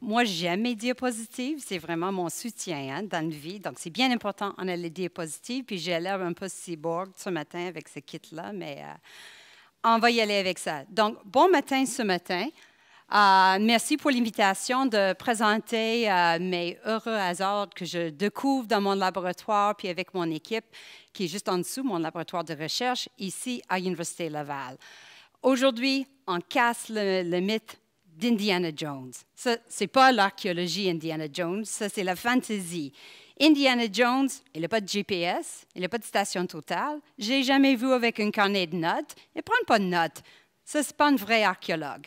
moi, j'aime mes diapositives. C'est vraiment mon soutien hein, dans la vie. Donc, c'est bien important on a les diapositives. Puis, j'ai l'air un peu cyborg ce matin avec ce kit-là, mais euh, on va y aller avec ça. Donc, bon matin ce matin. Euh, merci pour l'invitation de présenter euh, mes heureux hasards que je découvre dans mon laboratoire, puis avec mon équipe, qui est juste en dessous, mon laboratoire de recherche, ici à l'Université Laval. Aujourd'hui, on casse le mythe d'Indiana Jones. Ce n'est pas l'archéologie Indiana Jones, ça c'est la fantasy. Indiana Jones, il n'a pas de GPS, il n'a pas de station totale, je jamais vu avec un carnet de notes, il ne pas de notes. ce n'est pas un vrai archéologue.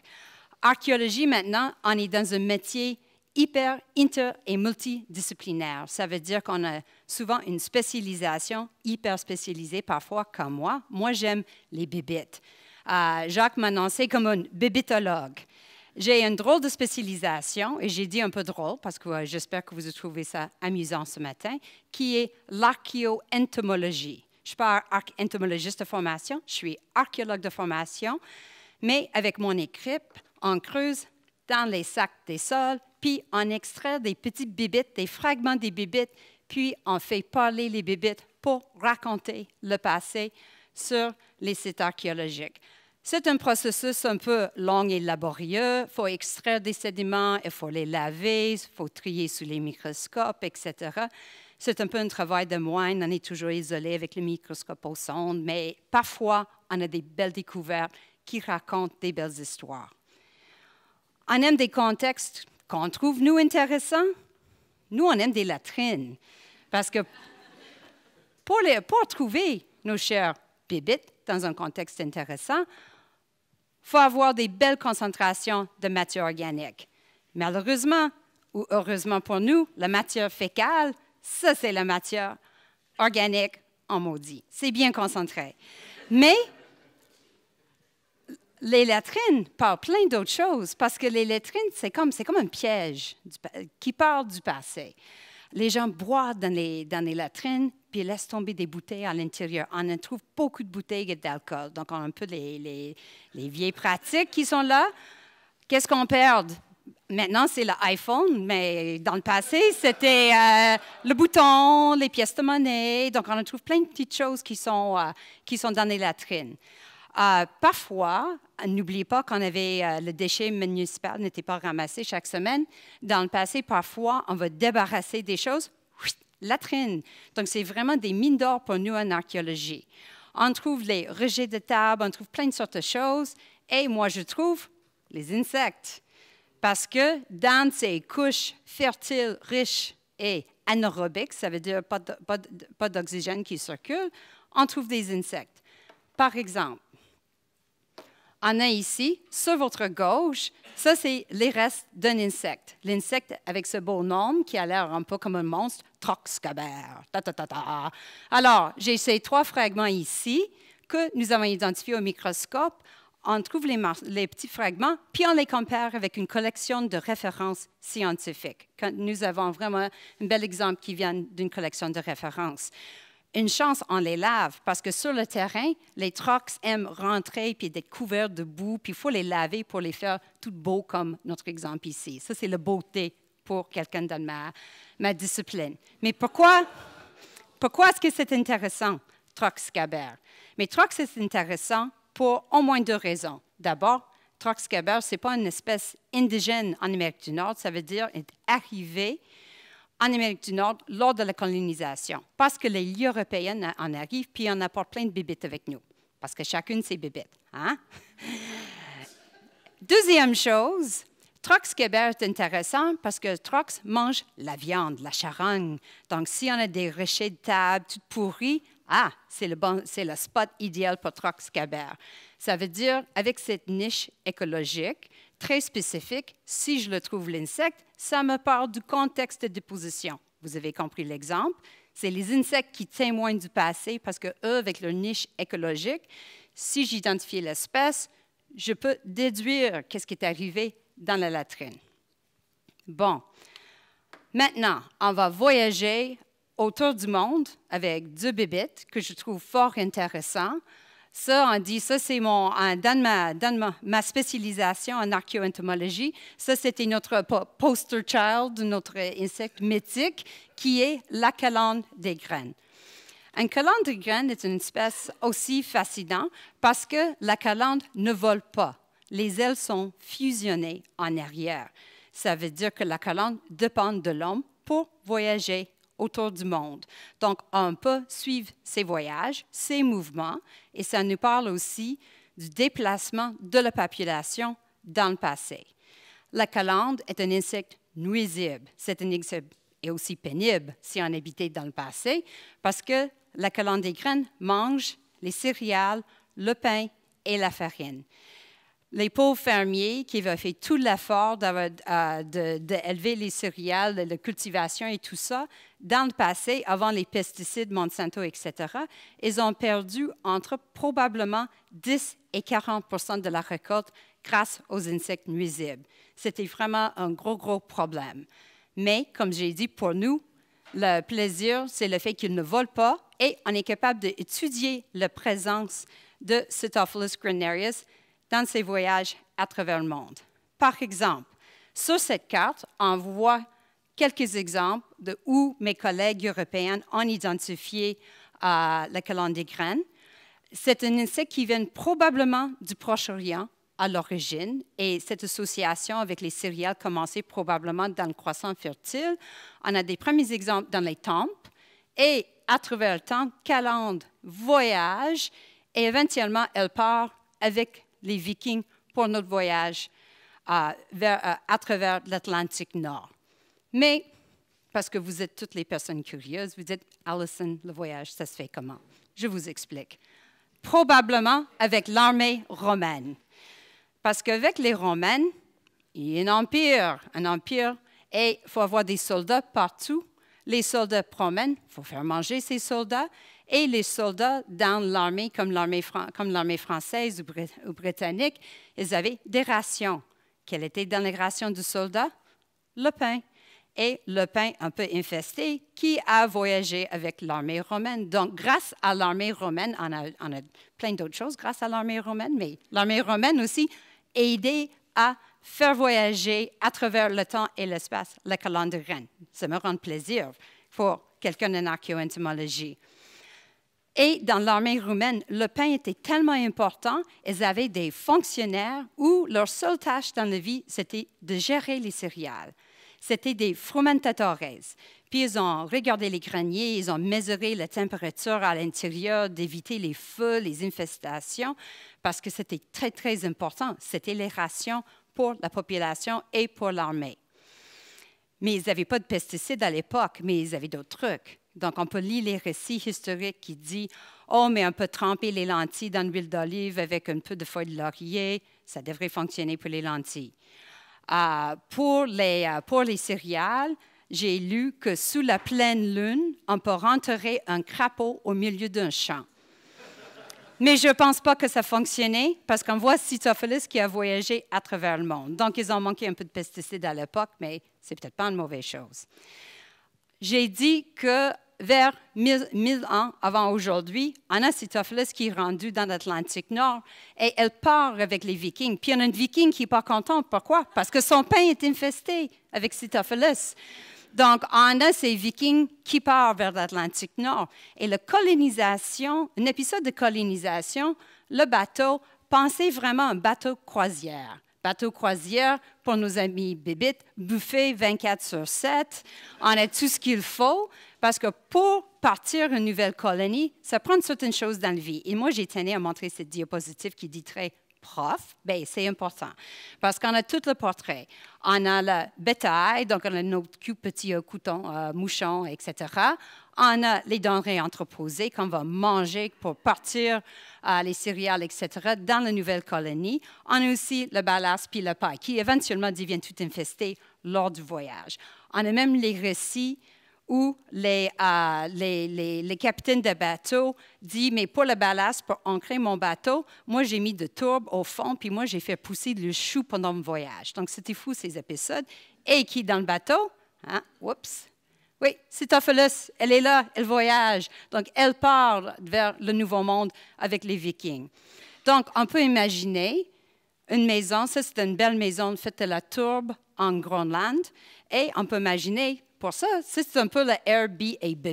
Archéologie, maintenant, on est dans un métier hyper, inter et multidisciplinaire. Ça veut dire qu'on a souvent une spécialisation hyper spécialisée, parfois comme moi. Moi, j'aime les bébites. Euh, Jacques Jacques annoncé comme un bébitologue. J'ai une drôle de spécialisation, et j'ai dit un peu drôle parce que euh, j'espère que vous trouvez ça amusant ce matin, qui est l'archéo-entomologie. Je ne suis pas entomologiste de formation, je suis archéologue de formation, mais avec mon équipe, on creuse dans les sacs des sols, puis on extrait des petits bibites, des fragments des bibites, puis on fait parler les bibites pour raconter le passé sur les sites archéologiques. C'est un processus un peu long et laborieux. Il faut extraire des sédiments, il faut les laver, il faut trier sous les microscopes, etc. C'est un peu un travail de moine. On est toujours isolé avec le microscope au sondes, mais parfois, on a des belles découvertes qui racontent des belles histoires. On aime des contextes qu'on trouve, nous, intéressants. Nous, on aime des latrines. Parce que pour, pour trouver nos chers bébites dans un contexte intéressant, faut avoir des belles concentrations de matière organique. Malheureusement, ou heureusement pour nous, la matière fécale, ça c'est la matière organique en maudit. C'est bien concentré. Mais les latrines parlent plein d'autres choses parce que les latrines, c'est comme, comme un piège qui parle du passé. Les gens boivent dans les, latrines, puis laissent tomber des bouteilles à l'intérieur. On en trouve beaucoup de bouteilles d'alcool. Donc, on a un peu les, vieilles pratiques qui sont là. Qu'est-ce qu'on perd? Maintenant, c'est l'iPhone, mais dans le passé, c'était euh, le bouton, les pièces de monnaie. Donc, on en trouve plein de petites choses qui sont euh, dans les latrines. Euh, parfois, n'oubliez pas qu'on avait euh, le déchet municipal n'était pas ramassé chaque semaine. Dans le passé, parfois, on va débarrasser des choses, latrine. Donc, c'est vraiment des mines d'or pour nous en archéologie. On trouve les rejets de table, on trouve plein de sortes de choses. Et moi, je trouve les insectes. Parce que dans ces couches fertiles, riches et anaérobiques, ça veut dire pas d'oxygène qui circule, on trouve des insectes. Par exemple, on a ici, sur votre gauche, ça, c'est les restes d'un insecte. L'insecte avec ce beau nom qui a l'air un peu comme un monstre, Troxcaber. Ta, ta, Alors, j'ai ces trois fragments ici que nous avons identifiés au microscope. On trouve les, les, petits fragments, puis on les compare avec une collection de références scientifiques. Quand nous avons vraiment un bel exemple qui vient d'une collection de références. Une chance, on les lave parce que sur le terrain, les trocs aiment rentrer puis d'être couverts de boue, puis il faut les laver pour les faire tout beaux comme notre exemple ici. Ça, c'est la beauté pour quelqu'un de ma, discipline. Mais pourquoi, pourquoi est-ce que c'est intéressant, Trox Gaber? Mais Trox est intéressant pour au moins deux raisons. D'abord, Trox Gaber, ce n'est pas une espèce indigène en Amérique du Nord, ça veut dire est arrivé en Amérique du Nord lors de la colonisation, parce que les lieux européennes en arrivent, puis on apporte plein de bébites avec nous, parce que chacune ses bébites. Hein? Deuxième chose, Trox Québec est intéressant parce que Trox mange la viande, la charogne. Donc, si on a des rochers de table tout pourris, ah, c'est le, bon, le spot idéal pour Trox Québec. Ça veut dire, avec cette niche écologique, très spécifique. Si je le trouve l'insecte, ça me parle du contexte de position. Vous avez compris l'exemple. C'est les insectes qui témoignent du passé parce que eux, avec leur niche écologique, si j'identifie l'espèce, je peux déduire qu'est-ce qui est arrivé dans la latrine. Bon. Maintenant, on va voyager autour du monde avec deux bébites que je trouve fort intéressants. Ça, on dit, ça, c'est mon, dans ma, spécialisation en archéoentomologie, ça, c'était notre poster child, notre insecte mythique, qui est la calandre des graines. Un calandre des graines est une espèce aussi fascinante parce que la calandre ne vole pas. Les ailes sont fusionnées en arrière. Ça veut dire que la calandre dépend de l'homme pour voyager autour du monde. Donc, on peut suivre ses voyages, ses mouvements, et ça nous parle aussi du déplacement de la population dans le passé. La calande est un insecte nuisible. C'est un insecte et aussi pénible si on habitait dans le passé, parce que la calandre des graines mange les céréales, le pain et la farine les pauvres fermiers qui avaient fait tout l'effort euh, d'élever les céréales, de la cultivation et tout ça, dans le passé, avant les pesticides, Monsanto, etc., ils ont perdu entre probablement 10 et 40 de la récolte grâce aux insectes nuisibles. C'était vraiment un gros, gros problème. Mais, comme j'ai dit, pour nous, le plaisir, c'est le fait qu'ils ne volent pas et on est capable d'étudier la présence de Cytophilus granarius dans ses voyages à travers le monde. Par exemple, sur cette carte, on voit quelques exemples de où mes collègues européens ont identifié euh, la graines. C'est un insecte qui vient probablement du Proche-Orient à l'origine et cette association avec les céréales commençait probablement dans le croissant fertile. On a des premiers exemples dans les tempes et à travers le temps, Calande voyage et éventuellement elle part avec les Vikings pour notre voyage euh, euh, à travers l'Atlantique Nord. Mais, parce que vous êtes toutes les personnes curieuses, vous dites, Allison, le voyage, ça se fait comment? Je vous explique. Probablement avec l'armée romaine. Parce qu'avec les Romaines, il y a un empire, un empire, et il faut avoir des soldats partout. Les soldats promènent, il faut faire manger ces soldats, et les soldats dans l'armée, comme l'armée, comme l'armée française ou, britannique, ils avaient des rations. Quelle était dans les rations du soldat? Le pain et le pain un peu infesté qui a voyagé avec l'armée romaine. Donc, grâce à l'armée romaine, on a, plein d'autres choses grâce à l'armée romaine, mais l'armée romaine aussi a aidé à faire voyager à travers le temps et l'espace la Rennes. Ça me rend plaisir pour quelqu'un en archéoentomologie. Et dans l'armée roumaine, le pain était tellement important, ils avaient des fonctionnaires où leur seule tâche dans la vie, c'était de gérer les céréales. C'était des frumentatores. Puis ils ont regardé les greniers, ils ont mesuré la température à l'intérieur, d'éviter les feux, les infestations, parce que c'était très, très important. C'était les rations pour la population et pour l'armée. Mais ils n'avaient pas de pesticides à l'époque, mais ils avaient d'autres trucs. Donc, on peut lire les récits historiques qui disent Oh, mais on peut tremper les lentilles dans l'huile d'olive avec un peu de feuille de laurier. Ça devrait fonctionner pour les lentilles. Euh, euh, pour, les, céréales, j'ai lu que sous la pleine lune, on peut rentrer un crapaud au milieu d'un champ. Mais je ne pense pas que ça fonctionnait parce qu'on voit Cytophilus qui a voyagé à travers le monde. Donc, ils ont manqué un peu de pesticides à l'époque, mais c'est peut-être pas une mauvaise chose j'ai dit que vers 1000, ans avant aujourd'hui, Anacitophilus qui est rendu dans l'Atlantique Nord et elle part avec les Vikings. Puis il y a une Viking qui n'est pas contente. Pourquoi? Parce que son pain est infesté avec Cytophilus. Donc, on a ces Vikings qui partent vers l'Atlantique Nord. Et la colonisation, un épisode de colonisation, le bateau, pensez vraiment à un bateau croisière bateau croisière pour nos amis bébites, buffet 24 sur 7. On a tout ce qu'il faut parce que pour partir une nouvelle colonie, ça prend certaines choses dans la vie. Et moi, j'ai tenu à montrer cette diapositive qui dit très prof, ben c'est important parce qu'on a tout le portrait. On a la bétail, donc on a nos petits euh, couteaux mouchons, etc on a les denrées entreposées qu'on va manger pour partir, euh, les céréales, etc., dans la nouvelle colonie. On a aussi le ballast puis le paille qui éventuellement deviennent tout infestés lors du voyage. On a même les récits où les, euh, capitaines de bateaux disent, mais pour le ballast, pour ancrer mon bateau, moi j'ai mis de tourbe au fond, puis moi j'ai fait pousser le chou pendant mon voyage. Donc c'était fou ces épisodes. Et qui dans le bateau, hein, oups, oui, Cytophilus, elle est là, elle voyage. Donc, elle part vers le Nouveau Monde avec les Vikings. Donc, on peut imaginer une maison, ça c'est une belle maison faite de la tourbe en Groenland. Et on peut imaginer, pour ça, c'est un peu le Airbnb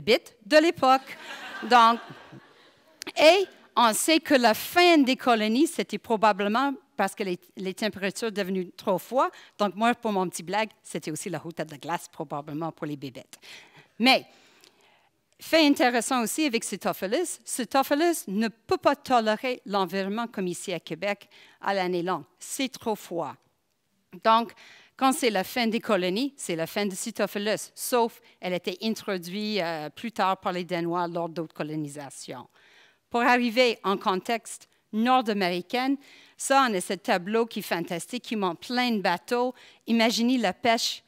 de l'époque. Donc, et on sait que la fin des colonies, c'était probablement parce que les, les températures devenues trop froides. Donc, moi, pour mon petit blague, c'était aussi la route à la glace, probablement, pour les bébêtes. Mais, fait intéressant aussi avec Cytophilus, Cytophilus ne peut pas tolérer l'environnement comme ici à Québec à l'année longue. C'est trop froid. Donc, quand c'est la fin des colonies, c'est la fin de Cytophilus, sauf elle a été introduite euh, plus tard par les Danois lors d'autres colonisations. Pour arriver en contexte nord-américain, ça, on a ce tableau qui est fantastique, qui montre plein de bateaux. Imaginez la pêche,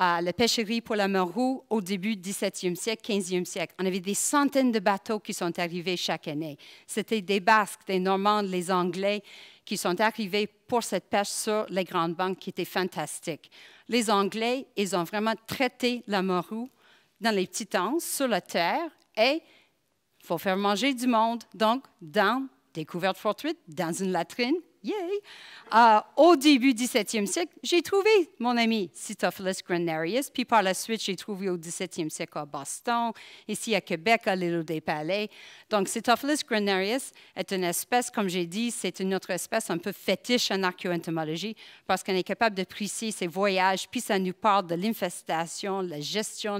euh, la pêcherie pour la morue au début du 17e siècle, 15e siècle. On avait des centaines de bateaux qui sont arrivés chaque année. C'était des Basques, des Normandes, les Anglais qui sont arrivés pour cette pêche sur les grandes banques qui étaient fantastiques. Les Anglais, ils ont vraiment traité la morue dans les petits anses, sur la terre, et il faut faire manger du monde. Donc, dans des Fortuit», dans une latrine, yay, euh, au début du 17e siècle, j'ai trouvé mon ami Sitophilus Granarius, puis par la suite, j'ai trouvé au 17e siècle à Boston, ici à Québec, à l'île des Palais. Donc, Sitophilus Granarius est une espèce, comme j'ai dit, c'est une autre espèce un peu fétiche en archéoentomologie, parce qu'on est capable de préciser ses voyages, puis ça nous parle de l'infestation, la gestion,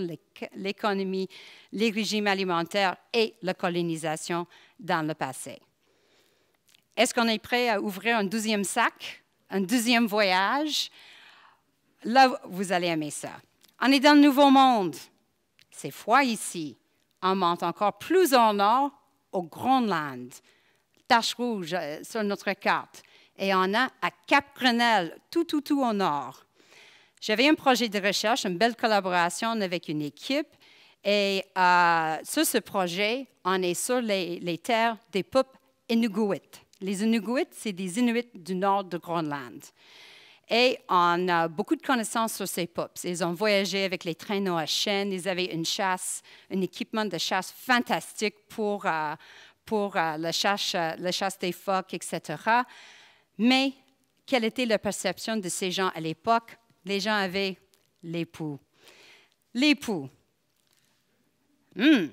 l'économie, les régimes alimentaires et la colonisation dans le passé. Est-ce qu'on est prêt à ouvrir un deuxième sac, un deuxième voyage? Là, vous allez aimer ça. On est dans le Nouveau Monde. C'est froid ici. On monte encore plus en nord, au Groenland. Tache rouge euh, sur notre carte. Et on a à Cap Grenelle, tout, tout, tout au nord. J'avais un projet de recherche, une belle collaboration avec une équipe. Et euh, sur ce projet, on est sur les, terres des peuples Inuguit. Les Inuits, c'est des Inuits du nord de Groenland. Et on a beaucoup de connaissances sur ces peuples. Ils ont voyagé avec les traîneaux à chaîne. Ils avaient une chasse, un équipement de chasse fantastique pour, euh, euh, euh, la, chasse, des phoques, etc. Mais quelle était la perception de ces gens à l'époque? Les gens avaient l'époux. Les poux. Hmm.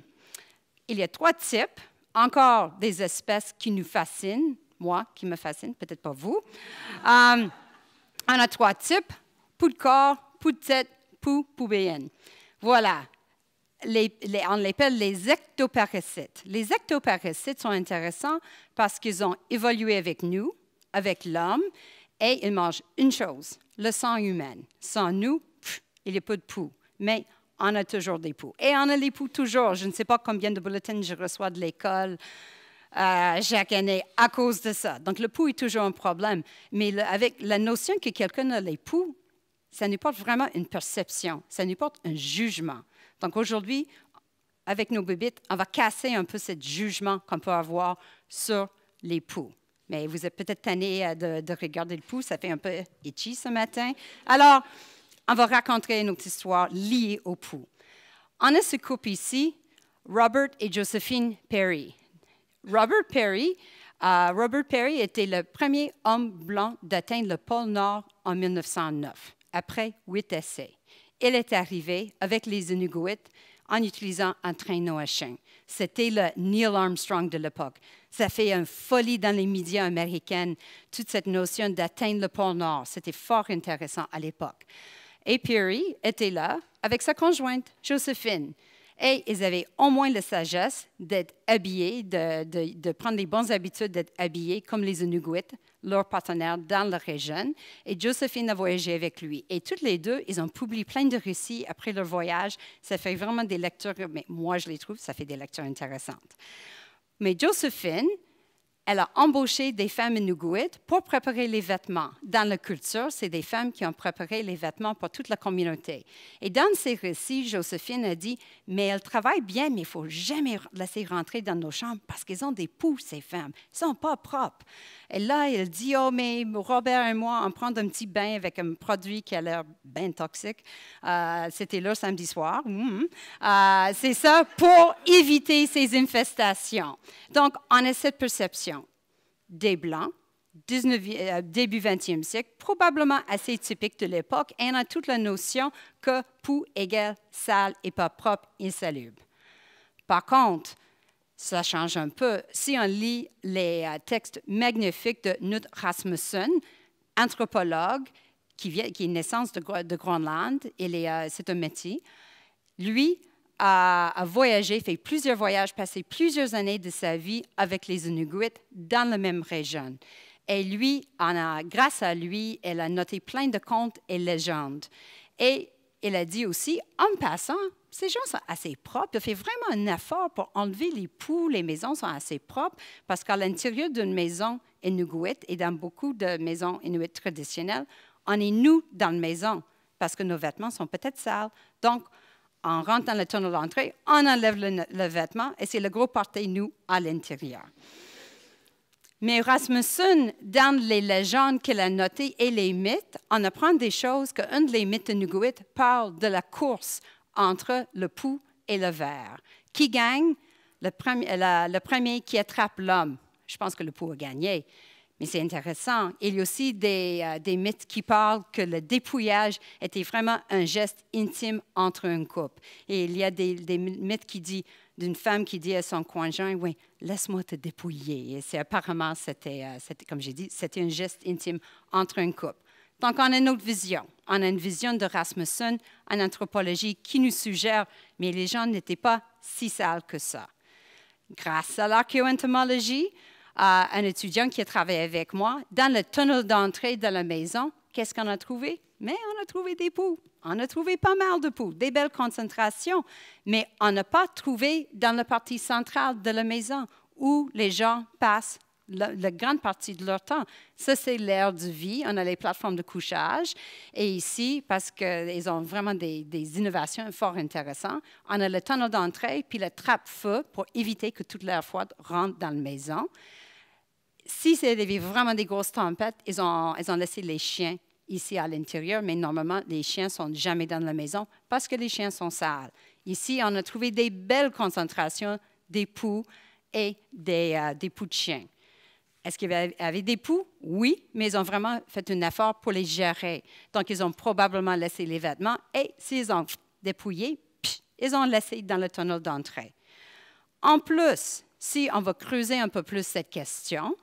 Il y a trois types encore des espèces qui nous fascinent, moi qui me fascine, peut-être pas vous. Euh, on a trois types, pou de corps, pou de tête, pou poubéenne. Voilà. Les, on les appelle les ectoparasites. Les ectoparasites sont intéressants parce qu'ils ont évolué avec nous, avec l'homme, et ils mangent une chose, le sang humain. Sans nous, il n'y a pas de poux. Mais on a toujours des poux. Et on a les poux toujours. Je ne sais pas combien de bulletins je reçois de l'école euh, chaque année à cause de ça. Donc, le poux est toujours un problème. Mais avec la notion que quelqu'un a les poux, ça nous porte vraiment une perception, ça nous porte un jugement. Donc, aujourd'hui, avec nos bébites, on va casser un peu ce jugement qu'on peut avoir sur les poux. Mais vous êtes peut-être tanné euh, de, regarder le poux. ça fait un peu itchy ce matin. Alors, on va raconter une autre histoire liée au pouls. On a ce couple ici, Robert et Josephine Perry. Euh, Robert Perry, était le premier homme blanc d'atteindre le pôle Nord en 1909, après huit essais. Il est arrivé avec les Inuits en utilisant un train Noachin. C'était le Neil Armstrong de l'époque. Ça fait une folie dans les médias américains, toute cette notion d'atteindre le pôle Nord. C'était fort intéressant à l'époque. Perry était là avec sa conjointe, Josephine. Et ils avaient au moins la sagesse d'être habillés, de, prendre les bonnes habitudes d'être habillés comme les Inuit, leurs partenaires dans la région. Et Josephine a voyagé avec lui. Et toutes les deux, ils ont publié plein de récits après leur voyage. Ça fait vraiment des lectures, mais moi je les trouve, ça fait des lectures intéressantes. Mais Josephine... Elle a embauché des femmes inuguites pour préparer les vêtements. Dans la culture, c'est des femmes qui ont préparé les vêtements pour toute la communauté. Et dans ces récits, Josephine a dit, mais elles travaillent bien, mais il faut jamais laisser rentrer dans nos chambres parce qu'elles ont des poux, ces femmes. Elles sont pas propres. Et là, elle dit, oh, mais Robert et moi, on prend un petit bain avec un produit qui a l'air bien toxique. Euh, c'était le samedi soir. Mm, mm. Euh, c'est ça pour éviter ces infestations. Donc, on a cette perception des Blancs, euh, début 20e siècle, probablement assez typique de l'époque, et on a toute la notion que pou égale sale et pas propre, insalubre. Par contre, ça change un peu si on lit les euh, textes magnifiques de Knut Rasmussen, anthropologue qui, vient, qui est naissance de, Groenland, euh, c'est un métier. Lui, a voyagé, fait plusieurs voyages, passé plusieurs années de sa vie avec les Inuits dans la même région. Et lui, en a, grâce à lui, elle a noté plein de contes et légendes. Et elle a dit aussi, en passant, ces gens sont assez propres. Il fait vraiment un effort pour enlever les poux. Les maisons sont assez propres parce qu'à l'intérieur d'une maison inuit et dans beaucoup de maisons Inuit traditionnelles, on est nous dans la maison parce que nos vêtements sont peut-être sales. Donc, on rentre dans le tunnel d'entrée, on enlève le, vêtement et c'est le gros porté nous à l'intérieur. Mais Rasmussen, dans les légendes qu'il a notées et les mythes, on apprend des choses qu'un des mythes de Nuguit parle de la course entre le pou et le verre. Qui gagne? Le, premier, le premier qui attrape l'homme. Je pense que le pou a gagné. Mais c'est intéressant. Il y a aussi euh, des, mythes qui parlent que le dépouillage était vraiment un geste intime entre un couple. Et il y a des, mythes qui disent d'une femme qui dit à son conjoint, oui, laisse-moi te dépouiller. Et c'est apparemment, euh, c'était, comme j'ai dit, c'était un geste intime entre un couple. Donc, on a une autre vision. On a une vision de Rasmussen en anthropologie qui nous suggère, mais les gens n'étaient pas si sales que ça. Grâce à l'archéoentomologie, un étudiant qui a travaillé avec moi, dans le tunnel d'entrée de la maison, qu'est-ce qu'on a trouvé? Mais on a trouvé des poux. On a trouvé pas mal de poux, des belles concentrations, mais on n'a pas trouvé dans la partie centrale de la maison où les gens passent la, grande partie de leur temps. Ça, c'est l'air de vie. On a les plateformes de couchage. Et ici, parce qu'ils ont vraiment des, innovations fort intéressantes, on a le tunnel d'entrée puis le trappe-feu pour éviter que toute l'air froide rentre dans la maison. Si c'est vraiment des grosses tempêtes, ils ont, laissé les chiens ici à l'intérieur, mais normalement, les chiens sont jamais dans la maison parce que les chiens sont sales. Ici, on a trouvé des belles concentrations poux et euh, des, poux de chiens. Est-ce qu'ils avaient des poux? Oui, mais ils ont vraiment fait un effort pour les gérer. Donc, ils ont probablement laissé les vêtements et s'ils ont dépouillé, ils ont laissé dans le tunnel d'entrée. En plus, si on va creuser un peu plus cette question,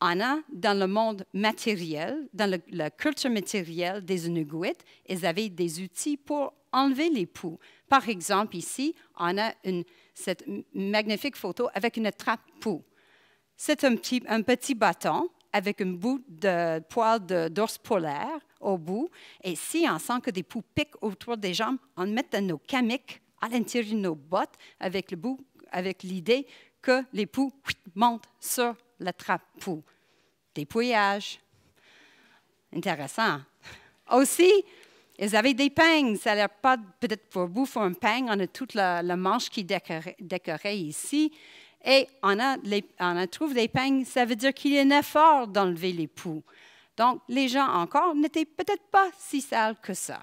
on a dans le monde matériel, dans la culture matérielle des Inuits, ils avaient des outils pour enlever les poux. Par exemple, ici, on a cette magnifique photo avec une trappe poux. C'est un petit, bâton avec un bout de poil d'ours polaire au bout. Et si on sent que des poux piquent autour des jambes, on met un nos camiques à l'intérieur de nos bottes avec le bout, avec l'idée que les poux montent sur la trappe poux. Dépouillage. Intéressant. Aussi, ils avaient des peignes. Ça n'a pas, peut-être pour vous, pour un peigne, on a toute la, manche qui est décorée ici et on, a trouve des peignes, ça veut dire qu'il y a un effort d'enlever les poux. Donc, les gens encore n'étaient peut-être pas si sales que ça.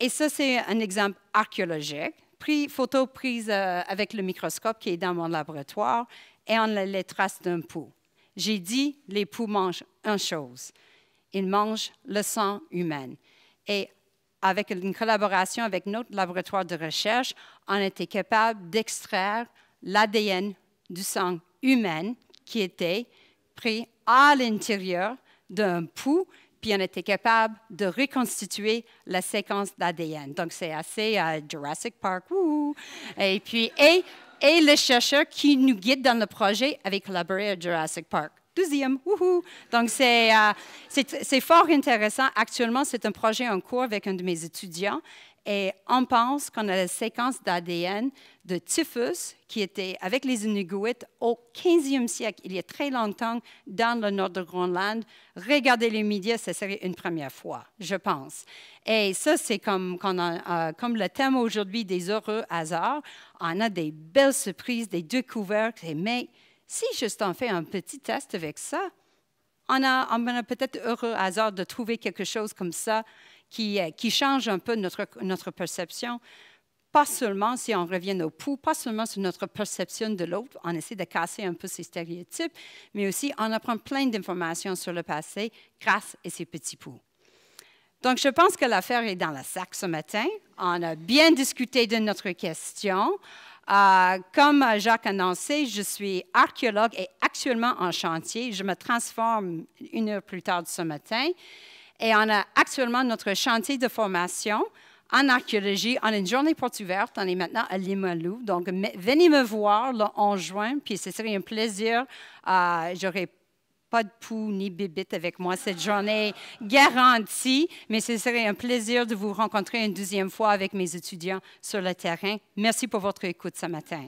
Et ça, c'est un exemple archéologique, photo prise euh, avec le microscope qui est dans mon laboratoire, et on a les traces d'un poux. J'ai dit, les poux mangent une chose, ils mangent le sang humain. Et avec une collaboration avec notre laboratoire de recherche, on était capable d'extraire l'ADN du sang humain qui était pris à l'intérieur d'un pouls, puis on était capable de reconstituer la séquence d'ADN. Donc, c'est assez euh, Jurassic Park. Et puis, et, qui nous guident dans le projet avec collaboré à Jurassic Park deuxième. Donc, euh, c'est fort intéressant. Actuellement, c'est un projet en cours avec un de mes étudiants et on pense qu'on a la séquence d'ADN de typhus qui était avec les Inuits au 15e siècle, il y a très longtemps, dans le nord de Groenland. Regardez les médias, ce serait une première fois, je pense. Et ça, c'est comme, comme euh, le thème aujourd'hui des heureux hasards. On a des belles surprises, des découvertes, mais si juste on fait un petit test avec ça, on a, peut-être heureux hasard de trouver quelque chose comme ça qui, euh, change un peu notre, perception pas seulement si on revient au pouls, pas seulement sur notre perception de l'autre, on essaie de casser un peu ces stéréotypes, mais aussi on apprend plein d'informations sur le passé grâce à ces petits pouls. Donc, je pense que l'affaire est dans la sac ce matin. On a bien discuté de notre question. Euh, comme Jacques a annoncé, je suis archéologue et actuellement en chantier. Je me transforme une heure plus tard ce matin. Et on a actuellement notre chantier de formation en archéologie en une journée porte ouverte. On est maintenant à Limoilou. Donc, venez me voir le 11 juin, puis ce serait un plaisir. Euh, j'aurais pas de poux ni bibite avec moi cette journée, garantie, mais ce serait un plaisir de vous rencontrer une deuxième fois avec mes étudiants sur le terrain. Merci pour votre écoute ce matin.